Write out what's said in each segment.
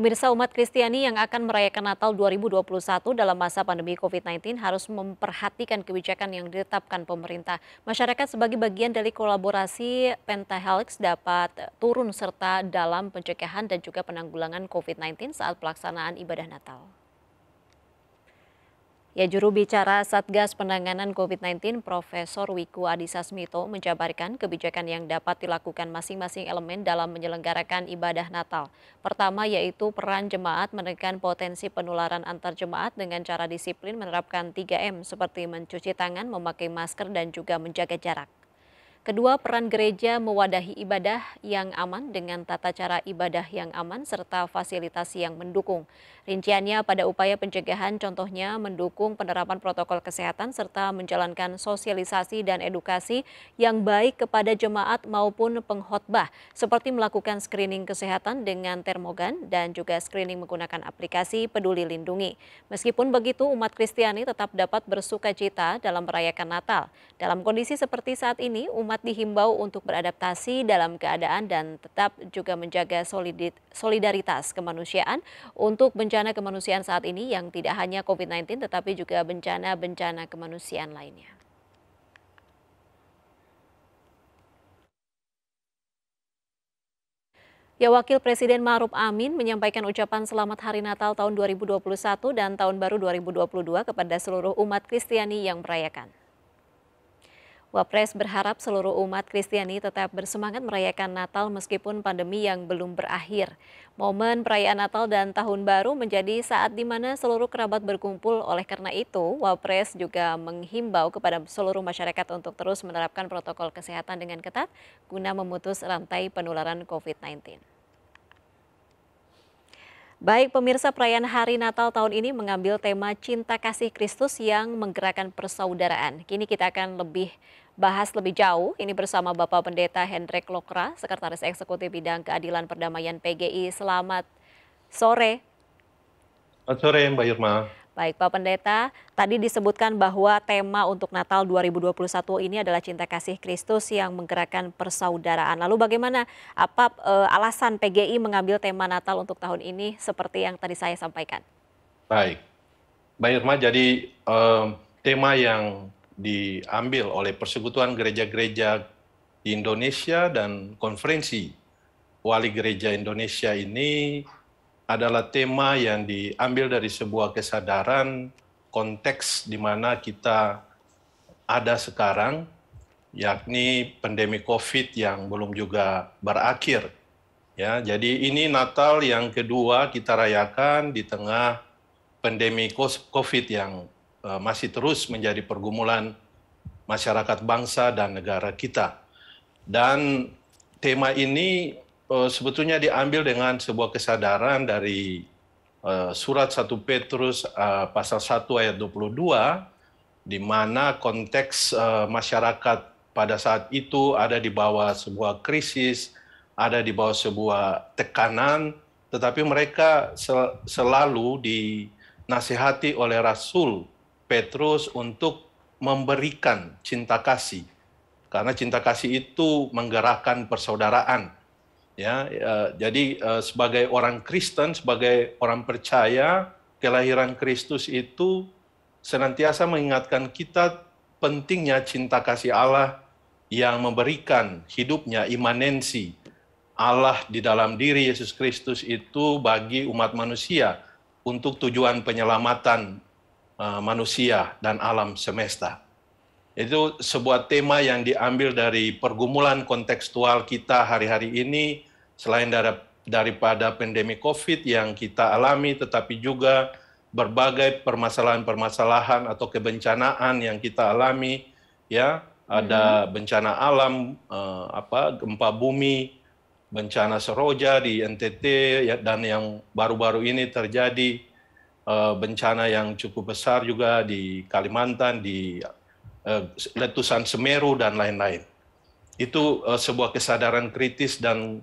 Pemirsa umat Kristiani yang akan merayakan Natal 2021 dalam masa pandemi COVID-19 harus memperhatikan kebijakan yang ditetapkan pemerintah. Masyarakat sebagai bagian dari kolaborasi Pentahelix dapat turun serta dalam pencegahan dan juga penanggulangan COVID-19 saat pelaksanaan ibadah Natal. Ya juru bicara Satgas Penanganan COVID-19 Profesor Wiku Adhisa Smito menjabarkan kebijakan yang dapat dilakukan masing-masing elemen dalam menyelenggarakan ibadah Natal. Pertama yaitu peran jemaat menekan potensi penularan antar jemaat dengan cara disiplin menerapkan 3M seperti mencuci tangan, memakai masker dan juga menjaga jarak. Kedua, peran gereja mewadahi ibadah yang aman dengan tata cara ibadah yang aman serta fasilitas yang mendukung. Rinciannya pada upaya pencegahan contohnya mendukung penerapan protokol kesehatan serta menjalankan sosialisasi dan edukasi yang baik kepada jemaat maupun pengkhotbah seperti melakukan screening kesehatan dengan termogan dan juga screening menggunakan aplikasi peduli lindungi. Meskipun begitu umat Kristiani tetap dapat bersuka cita dalam merayakan Natal. Dalam kondisi seperti saat ini, umat umat dihimbau untuk beradaptasi dalam keadaan dan tetap juga menjaga solidaritas kemanusiaan untuk bencana kemanusiaan saat ini yang tidak hanya COVID-19 tetapi juga bencana-bencana kemanusiaan lainnya. Ya, Wakil Presiden Ma'ruf Amin menyampaikan ucapan selamat Hari Natal tahun 2021 dan Tahun Baru 2022 kepada seluruh umat Kristiani yang merayakan. Wapres berharap seluruh umat Kristiani tetap bersemangat merayakan Natal meskipun pandemi yang belum berakhir. Momen perayaan Natal dan Tahun Baru menjadi saat di mana seluruh kerabat berkumpul. Oleh karena itu, Wapres juga menghimbau kepada seluruh masyarakat untuk terus menerapkan protokol kesehatan dengan ketat guna memutus rantai penularan COVID-19. Baik pemirsa perayaan Hari Natal tahun ini mengambil tema cinta kasih Kristus yang menggerakkan persaudaraan. Kini kita akan lebih bahas lebih jauh ini bersama Bapak Pendeta Hendrik Lokra, Sekretaris Eksekutif Bidang Keadilan Perdamaian PGI. Selamat sore. Selamat sore Mbak Irma. Baik Pak Pendeta, tadi disebutkan bahwa tema untuk Natal 2021 ini adalah cinta kasih Kristus yang menggerakkan persaudaraan. Lalu bagaimana apa e, alasan PGI mengambil tema Natal untuk tahun ini seperti yang tadi saya sampaikan? Baik. Mbak Irma, jadi e, tema yang diambil oleh persekutuan gereja-gereja di Indonesia dan konferensi wali gereja Indonesia ini adalah tema yang diambil dari sebuah kesadaran konteks di mana kita ada sekarang, yakni pandemi COVID yang belum juga berakhir. Ya, jadi ini Natal yang kedua kita rayakan di tengah pandemi COVID yang eh, masih terus menjadi pergumulan masyarakat bangsa dan negara kita. Dan tema ini Eh, sebetulnya diambil dengan sebuah kesadaran dari eh, surat 1 Petrus eh, pasal 1 ayat 22 di mana konteks masyarakat pada saat itu ada di bawah sebuah krisis, ada di bawah sebuah tekanan, tetapi mereka sel selalu dinasihati oleh Rasul Petrus untuk memberikan cinta kasih. Karena cinta kasih itu menggerakkan persaudaraan Ya, ya, jadi eh, sebagai orang Kristen, sebagai orang percaya, kelahiran Kristus itu senantiasa mengingatkan kita pentingnya cinta kasih Allah yang memberikan hidupnya imanensi Allah di dalam diri Yesus Kristus itu bagi umat manusia untuk tujuan penyelamatan eh, manusia dan alam semesta. Itu sebuah tema yang diambil dari pergumulan kontekstual kita hari-hari ini selain daripada pandemi COVID yang kita alami, tetapi juga berbagai permasalahan-permasalahan atau kebencanaan yang kita alami, ya ada hmm. bencana alam, eh, apa gempa bumi, bencana seroja di NTT, ya, dan yang baru-baru ini terjadi eh, bencana yang cukup besar juga di Kalimantan, di eh, letusan Semeru dan lain-lain. Itu eh, sebuah kesadaran kritis dan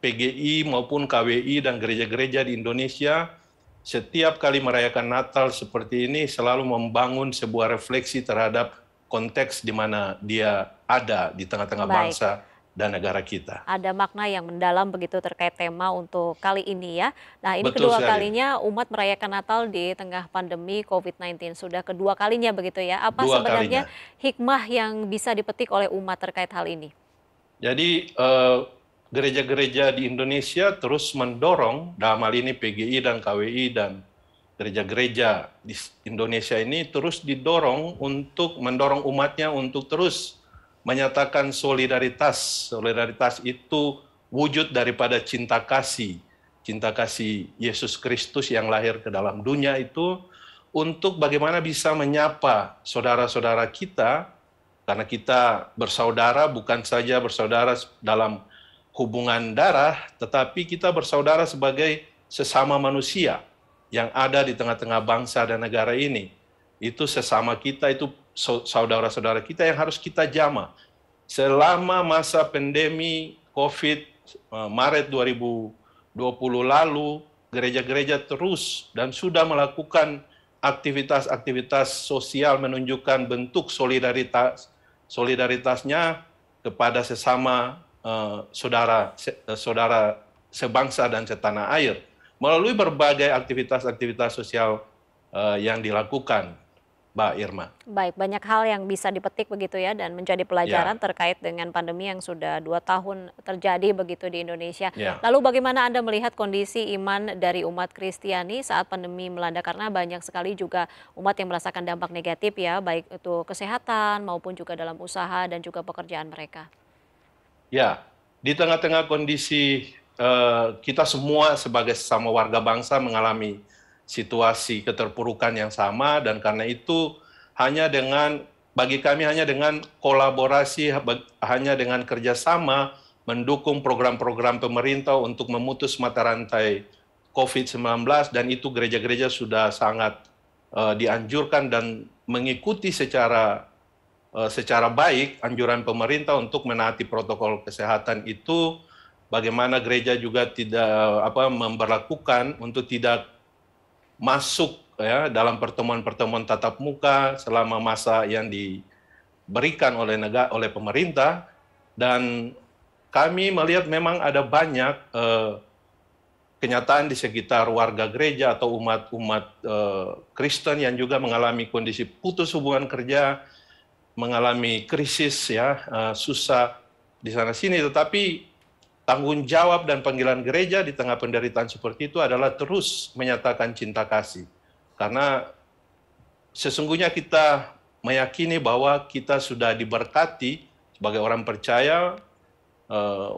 PGI maupun KWI dan gereja-gereja di Indonesia setiap kali merayakan Natal seperti ini selalu membangun sebuah refleksi terhadap konteks di mana dia ada di tengah-tengah bangsa dan negara kita. Ada makna yang mendalam begitu terkait tema untuk kali ini ya. Nah ini Betul kedua sekali. kalinya umat merayakan Natal di tengah pandemi COVID-19. Sudah kedua kalinya begitu ya. Apa Dua sebenarnya kalinya. hikmah yang bisa dipetik oleh umat terkait hal ini? Jadi uh, gereja-gereja di Indonesia terus mendorong dalam hal ini PGI dan KWI dan gereja-gereja di Indonesia ini terus didorong untuk mendorong umatnya untuk terus menyatakan solidaritas. Solidaritas itu wujud daripada cinta kasih, cinta kasih Yesus Kristus yang lahir ke dalam dunia itu untuk bagaimana bisa menyapa saudara-saudara kita karena kita bersaudara bukan saja bersaudara dalam hubungan darah, tetapi kita bersaudara sebagai sesama manusia yang ada di tengah-tengah bangsa dan negara ini. Itu sesama kita, itu saudara-saudara kita yang harus kita jama. Selama masa pandemi COVID eh, Maret 2020 lalu, gereja-gereja terus dan sudah melakukan aktivitas-aktivitas sosial menunjukkan bentuk solidaritas solidaritasnya kepada sesama Eh, saudara eh, saudara uh, sebangsa dan setanah air melalui berbagai aktivitas-aktivitas sosial uh, yang dilakukan, Mbak Irma. Baik, banyak hal yang bisa dipetik begitu ya dan menjadi pelajaran ya. terkait dengan pandemi yang sudah dua tahun terjadi begitu di Indonesia. Ya. Lalu bagaimana Anda melihat kondisi iman dari umat Kristiani saat pandemi melanda? Karena banyak sekali juga umat yang merasakan dampak negatif ya, baik itu kesehatan maupun juga dalam usaha dan juga pekerjaan mereka. Ya, di tengah-tengah kondisi uh, kita semua sebagai sesama warga bangsa mengalami situasi keterpurukan yang sama dan karena itu hanya dengan bagi kami hanya dengan kolaborasi hanya dengan kerjasama mendukung program-program pemerintah untuk memutus mata rantai COVID-19 dan itu gereja-gereja sudah sangat uh, dianjurkan dan mengikuti secara Eh, secara baik anjuran pemerintah untuk menaati protokol kesehatan itu bagaimana gereja juga tidak apa memperlakukan untuk tidak masuk ya dalam pertemuan-pertemuan tatap muka selama masa yang diberikan oleh negara oleh pemerintah dan kami melihat memang ada banyak eh, kenyataan di sekitar warga gereja atau umat-umat eh, Kristen yang juga mengalami kondisi putus hubungan kerja mengalami krisis ya uh, susah di sana sini tetapi tanggung jawab dan panggilan gereja di tengah penderitaan seperti itu adalah terus menyatakan cinta kasih karena sesungguhnya kita meyakini bahwa kita sudah diberkati sebagai orang percaya eh,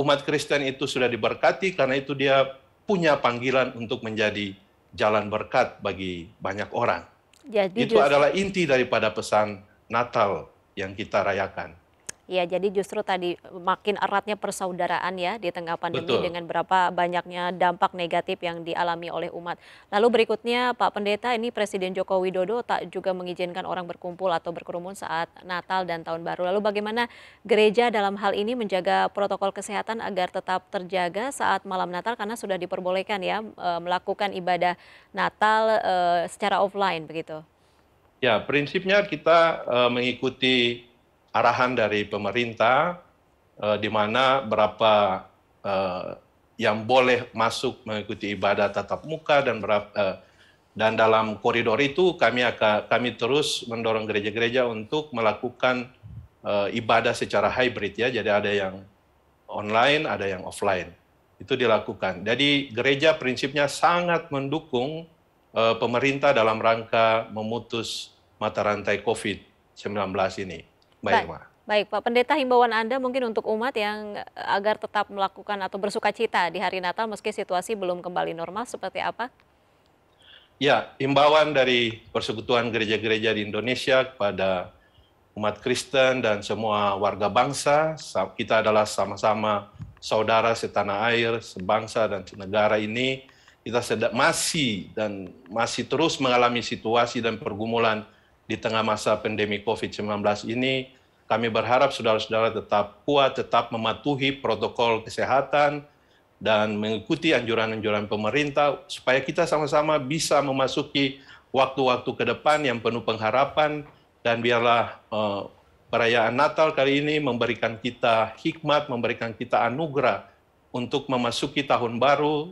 umat Kristen itu sudah diberkati karena itu dia punya panggilan untuk menjadi jalan berkat bagi banyak orang. Jadi itu justru, adalah inti daripada pesan Natal yang kita rayakan. Ya, jadi justru tadi makin eratnya persaudaraan ya di tengah pandemi Betul. dengan berapa banyaknya dampak negatif yang dialami oleh umat. Lalu berikutnya Pak Pendeta ini Presiden Joko Widodo tak juga mengizinkan orang berkumpul atau berkerumun saat Natal dan Tahun Baru. Lalu bagaimana gereja dalam hal ini menjaga protokol kesehatan agar tetap terjaga saat malam Natal karena sudah diperbolehkan ya eh, melakukan ibadah Natal eh, secara offline begitu. Ya, prinsipnya kita uh, mengikuti arahan dari pemerintah uh, di mana berapa uh, yang boleh masuk mengikuti ibadah tatap muka dan berapa uh, dan dalam koridor itu kami akan kami terus mendorong gereja-gereja untuk melakukan uh, ibadah secara hybrid ya. Jadi ada yang online, ada yang offline. Itu dilakukan. Jadi gereja prinsipnya sangat mendukung pemerintah dalam rangka memutus mata rantai COVID-19 ini. Mbak Baik. Irma. Baik, Pak Pendeta, himbauan Anda mungkin untuk umat yang eh, agar tetap melakukan atau bersuka cita di hari Natal meski situasi belum kembali normal seperti apa? Ya, himbauan dari Persekutuan Gereja-Gereja di Indonesia kepada umat Kristen dan semua warga bangsa, kita adalah sama-sama saudara setanah air, sebangsa dan senegara ini, kita sedang masih dan masih terus mengalami situasi dan pergumulan di tengah masa pandemi COVID-19 ini, kami berharap saudara-saudara tetap kuat, tetap mematuhi protokol kesehatan, dan mengikuti anjuran-anjuran pemerintah supaya kita sama-sama bisa memasuki waktu-waktu ke depan yang penuh pengharapan dan biarlah eh, perayaan Natal kali ini memberikan kita hikmat, memberikan kita anugerah untuk memasuki tahun baru,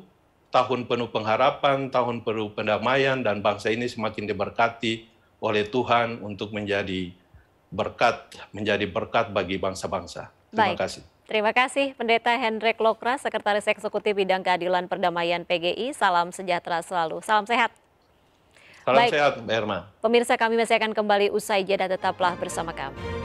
tahun penuh pengharapan, tahun penuh pendamaian dan bangsa ini semakin diberkati oleh Tuhan untuk menjadi berkat menjadi berkat bagi bangsa-bangsa. Terima Baik. kasih. Terima kasih Pendeta Hendrik Lokra, Sekretaris Eksekutif Bidang Keadilan Perdamaian PGI. Salam sejahtera selalu. Salam sehat. Salam Baik. sehat, Mbak Irma. Pemirsa kami masih akan kembali usai jeda tetaplah bersama kami.